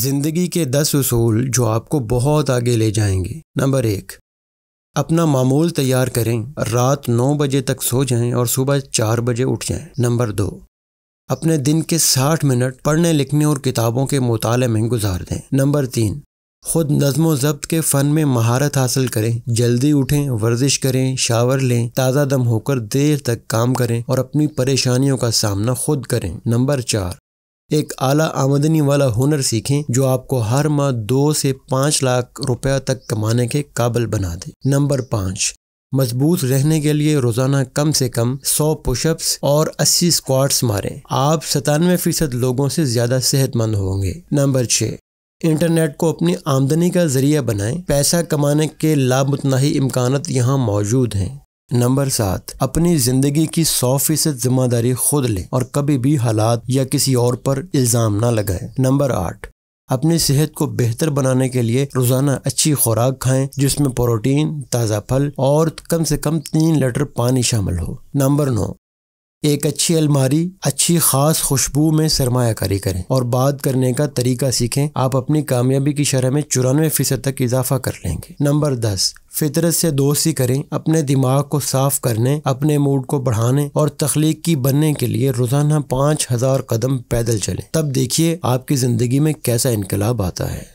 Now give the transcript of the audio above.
ज़िंदगी के दस उसूल जो आपको बहुत आगे ले जाएंगे नंबर एक अपना मामूल तैयार करें रात नौ बजे तक सो जाएं और सुबह चार बजे उठ जाएं। नंबर दो अपने दिन के साठ मिनट पढ़ने लिखने और किताबों के मुताले में गुजार दें नंबर तीन खुद नज्म जब्त के फ़न में महारत हासिल करें जल्दी उठें वर्जिश करें शावर लें ताज़ा दम होकर देर तक काम करें और अपनी परेशानियों का सामना खुद करें नंबर चार एक आला आमदनी वाला हुनर सीखें जो आपको हर माह दो से पाँच लाख रुपया तक कमाने के काबिल बना दे नंबर पाँच मजबूत रहने के लिए रोजाना कम से कम 100 पुशअप्स और 80 स्क्वाट्स मारें आप सतानवे फीसद लोगों से ज्यादा सेहतमंद होंगे नंबर छः इंटरनेट को अपनी आमदनी का जरिया बनाएं पैसा कमाने के लामतनाही इम्कान यहाँ मौजूद हैं नंबर सात अपनी जिंदगी की सौ फीसद जिम्मेदारी खुद लें और कभी भी हालात या किसी और पर इल्जाम ना लगाएं नंबर आठ अपनी सेहत को बेहतर बनाने के लिए रोजाना अच्छी खुराक खाएं जिसमें प्रोटीन ताज़ा फल और कम से कम तीन लीटर पानी शामिल हो नंबर नौ एक अच्छी अलमारी अच्छी खास खुशबू में सरमाकारी करें और बात करने का तरीका सीखें आप अपनी कामयाबी की शरह में चौरानवे फीसद तक इजाफा कर लेंगे नंबर दस फितरत से दोस्ती करें अपने दिमाग को साफ करने अपने मूड को बढ़ाने और तख्लीक की बनने के लिए रोजाना पाँच हजार कदम पैदल चलें तब देखिए आपकी जिंदगी में कैसा इनकलाब आता है